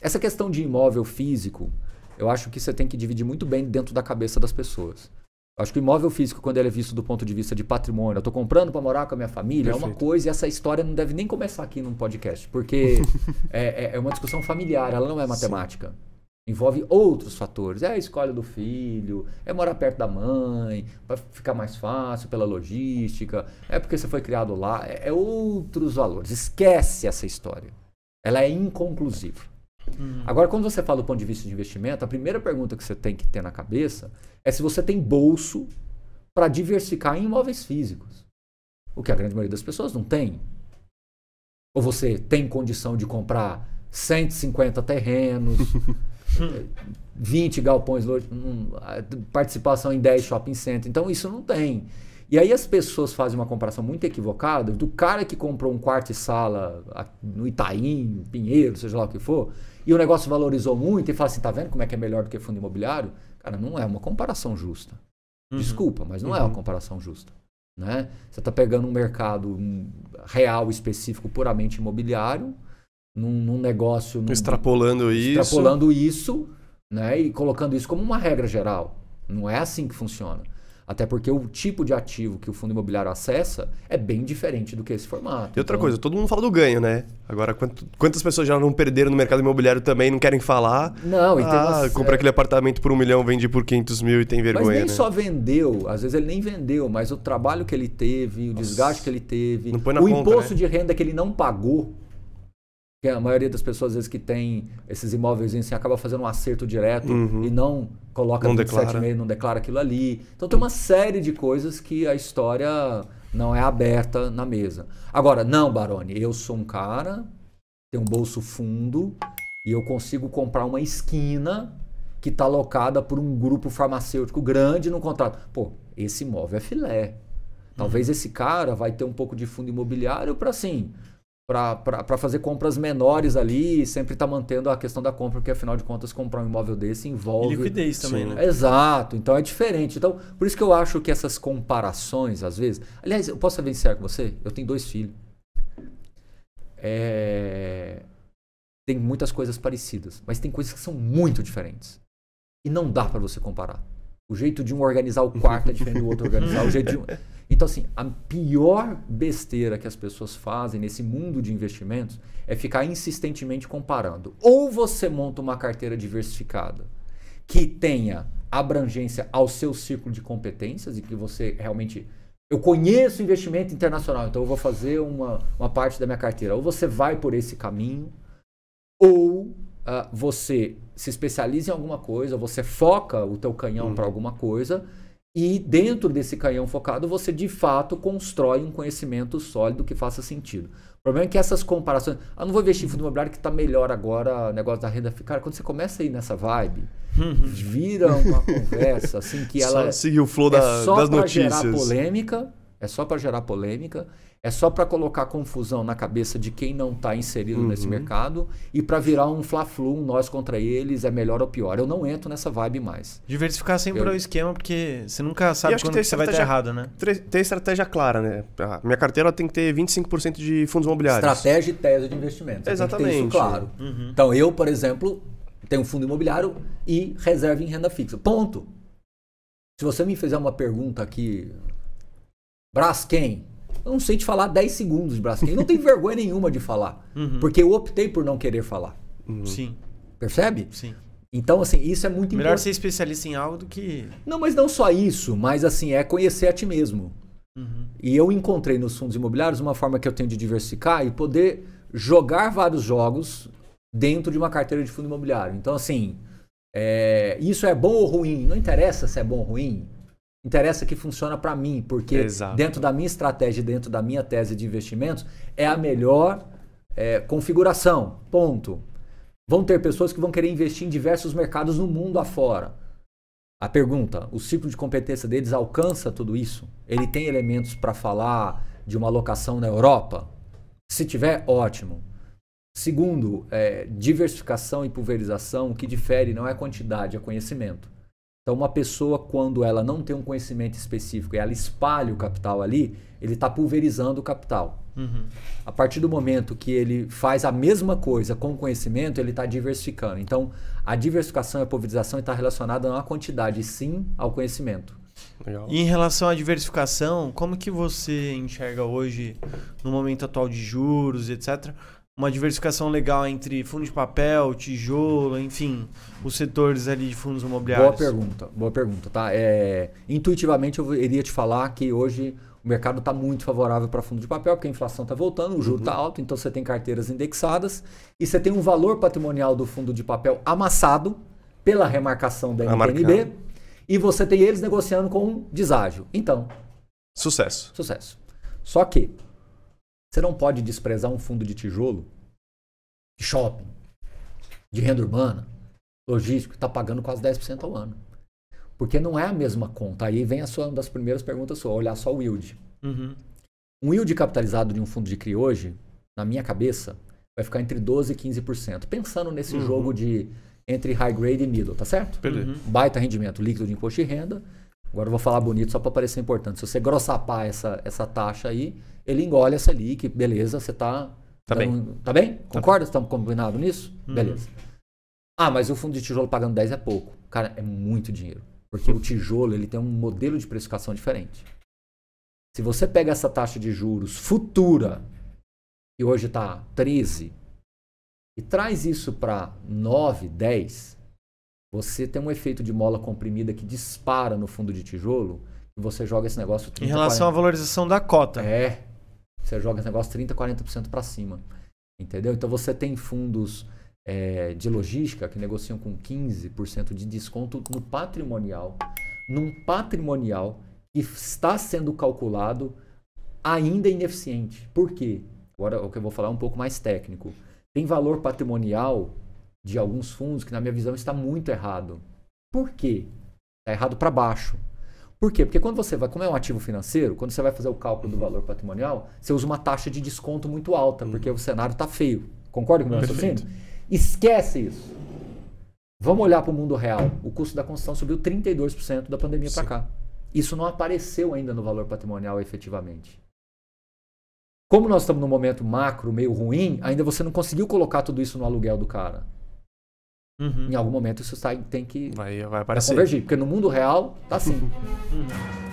Essa questão de imóvel físico, eu acho que você tem que dividir muito bem dentro da cabeça das pessoas. Eu acho que o imóvel físico, quando ele é visto do ponto de vista de patrimônio, eu estou comprando para morar com a minha família, Perfeito. é uma coisa e essa história não deve nem começar aqui num podcast, porque é, é, é, uma discussão familiar, ela não é matemática. Sim. Envolve outros fatores. É a escolha do filho, é morar perto da mãe, para ficar mais fácil pela logística, é porque você foi criado lá. É, é outros valores. Esquece essa história. Ela é inconclusiva. Uhum. Agora, quando você fala do ponto de vista de investimento, a primeira pergunta que você tem que ter na cabeça é se você tem bolso para diversificar em imóveis físicos. O que a grande maioria das pessoas não tem. Ou você tem condição de comprar 150 terrenos, 20 galpões, hum, participação em 10 shopping centers. Então, isso não tem. E aí as pessoas fazem uma comparação muito equivocada do cara que comprou um quarto e sala no Itaim, Pinheiro, seja lá o que for, e o negócio valorizou muito e fala assim, tá vendo como é que é melhor do que fundo imobiliário? Cara, não é uma comparação justa. Uhum. Desculpa, mas não uhum. é uma uhum. comparação justa. Né? Você está pegando um mercado real específico puramente imobiliário, num, num negócio... Num, extrapolando isso. Extrapolando isso, né? e colocando isso como uma regra geral. Não é assim que funciona. Até porque o tipo de ativo que o fundo imobiliário acessa é bem diferente do que esse formato. E outra então... coisa, todo mundo fala do ganho, né? Agora, quantas pessoas já não perderam no mercado imobiliário também, não querem falar? Não, então. Ah, uma... compra é. aquele apartamento por um milhão, vende por 500 mil e tem vergonha. Mas nem né? só vendeu, às vezes ele nem vendeu, mas o trabalho que ele teve, o Nossa. desgaste que ele teve, o conta, imposto né? de renda que ele não pagou que a maioria das pessoas, às vezes, que tem esses imóveis assim, acaba fazendo um acerto direto uhum. e não coloca não 27,5, não declara aquilo ali. Então tem uma série de coisas que a história não é aberta na mesa. Agora, não, Barone, eu sou um cara, tenho um bolso fundo e eu consigo comprar uma esquina que está alocada por um grupo farmacêutico grande no contrato. Pô, esse imóvel é filé. Talvez uhum. esse cara vai ter um pouco de fundo imobiliário para, assim, para fazer compras menores ali e sempre tá mantendo a questão da compra, porque afinal de contas comprar um imóvel desse envolve... E liquidez também, Sim. né? Exato, então é diferente. Então, por isso que eu acho que essas comparações, às vezes... Aliás, eu posso avançar com você? Eu tenho dois filhos. É... Tem muitas coisas parecidas, mas tem coisas que são muito diferentes. E não dá para você comparar. O jeito de um organizar o quarto é diferente do outro organizar. O jeito de um... Então, assim, a pior besteira que as pessoas fazem nesse mundo de investimentos é ficar insistentemente comparando. Ou você monta uma carteira diversificada que tenha abrangência ao seu círculo de competências e que você realmente. Eu conheço investimento internacional, então eu vou fazer uma, uma parte da minha carteira. Ou você vai por esse caminho, ou uh, você se especializa em alguma coisa, você foca o teu canhão uhum. para alguma coisa e dentro desse canhão focado, você de fato constrói um conhecimento sólido que faça sentido. O problema é que essas comparações. Ah, não vou investir em fundo imobiliário que está melhor agora, o negócio da renda ficar. Quando você começa a ir nessa vibe, uhum. vira uma conversa assim que ela. Só seguir o flow é da, só das notícias. gerar polêmica. É só para gerar polêmica é só para colocar confusão na cabeça de quem não está inserido uhum. nesse mercado e para virar um fla-flu, um nós contra eles, é melhor ou pior. Eu não entro nessa vibe mais. Diversificar sempre eu... é o esquema, porque você nunca sabe quando você vai estar tá errado, né? Ter estratégia clara, né? A ah, minha carteira tem que ter 25% de fundos imobiliários. Estratégia e tese de investimento. Exatamente. Tem que ter isso claro. Uhum. Então, eu, por exemplo, tenho um fundo imobiliário e reserva em renda fixa. Ponto. Se você me fizer uma pergunta aqui, Braskem, eu não sei te falar 10 segundos de Braskem. não tenho vergonha nenhuma de falar. Uhum. Porque eu optei por não querer falar. Uhum. Sim. Percebe? Sim. Então, assim, isso é muito Melhor importante. ser especialista em algo do que. Não, mas não só isso, mas assim, é conhecer a ti mesmo. Uhum. E eu encontrei nos fundos imobiliários uma forma que eu tenho de diversificar e poder jogar vários jogos dentro de uma carteira de fundo imobiliário. Então, assim, é... isso é bom ou ruim? Não interessa se é bom ou ruim. Interessa que funciona para mim, porque Exato. dentro da minha estratégia, dentro da minha tese de investimentos, é a melhor é, configuração. Ponto. Vão ter pessoas que vão querer investir em diversos mercados no mundo afora. A pergunta: o ciclo de competência deles alcança tudo isso? Ele tem elementos para falar de uma locação na Europa? Se tiver, ótimo. Segundo, é, diversificação e pulverização, o que difere não é quantidade, é conhecimento. Então, uma pessoa, quando ela não tem um conhecimento específico e ela espalha o capital ali, ele está pulverizando o capital. Uhum. A partir do momento que ele faz a mesma coisa com o conhecimento, ele está diversificando. Então, a diversificação e a pulverização está relacionada não à quantidade, sim ao conhecimento. Legal. E em relação à diversificação, como que você enxerga hoje, no momento atual de juros, etc., uma diversificação legal entre fundo de papel, tijolo, enfim, os setores ali de fundos imobiliários? Boa pergunta, boa pergunta, tá? É, intuitivamente eu iria te falar que hoje o mercado está muito favorável para fundo de papel, porque a inflação está voltando, o juro está uhum. alto, então você tem carteiras indexadas e você tem um valor patrimonial do fundo de papel amassado pela remarcação da MTNB e você tem eles negociando com um deságio. Então... Sucesso. Sucesso. Só que você não pode desprezar um fundo de tijolo, de shopping, de renda urbana, logístico, está pagando quase 10% ao ano. Porque não é a mesma conta. Aí vem a sua, uma das primeiras perguntas sua, olhar só o yield. Uhum. Um yield capitalizado de um fundo de CRI hoje, na minha cabeça, vai ficar entre 12% e 15%. Pensando nesse uhum. jogo de entre high grade e middle, tá certo? Uhum. Baita rendimento líquido de imposto de renda Agora eu vou falar bonito só para parecer importante. Se você grossapar essa, essa taxa aí, ele engole essa Selic, beleza, você está. Tá, tá bem. Tá bem? Concorda? Tá Estamos combinados nisso? Uhum. Beleza. Ah, mas o fundo de tijolo pagando 10 é pouco. Cara, é muito dinheiro. Porque o tijolo ele tem um modelo de precificação diferente. Se você pega essa taxa de juros futura, que hoje está 13, e traz isso para 9, 10, você tem um efeito de mola comprimida que dispara no fundo de tijolo e você joga esse negócio... 30, em relação 40... à valorização da cota. É. Você joga esse negócio 30%, 40% para cima. Entendeu? Então você tem fundos é, de logística que negociam com 15% de desconto no patrimonial. Num patrimonial que está sendo calculado ainda ineficiente. Por quê? Agora o que eu vou falar é um pouco mais técnico. Tem valor patrimonial de alguns fundos que, na minha visão, está muito errado. Por quê? Está errado para baixo. Por quê? Porque quando você vai, como é um ativo financeiro, quando você vai fazer o cálculo do uhum. valor patrimonial, você usa uma taxa de desconto muito alta, uhum. porque o cenário está feio. Concorda com o meu raciocínio? Esquece isso. Vamos olhar para o mundo real. O custo da construção subiu 32% da pandemia para cá. Isso não apareceu ainda no valor patrimonial efetivamente. Como nós estamos num momento macro meio ruim, ainda você não conseguiu colocar tudo isso no aluguel do cara. Uhum. Em algum momento isso tem que vai, vai aparecer. convergir. Porque no mundo real, tá assim. uhum.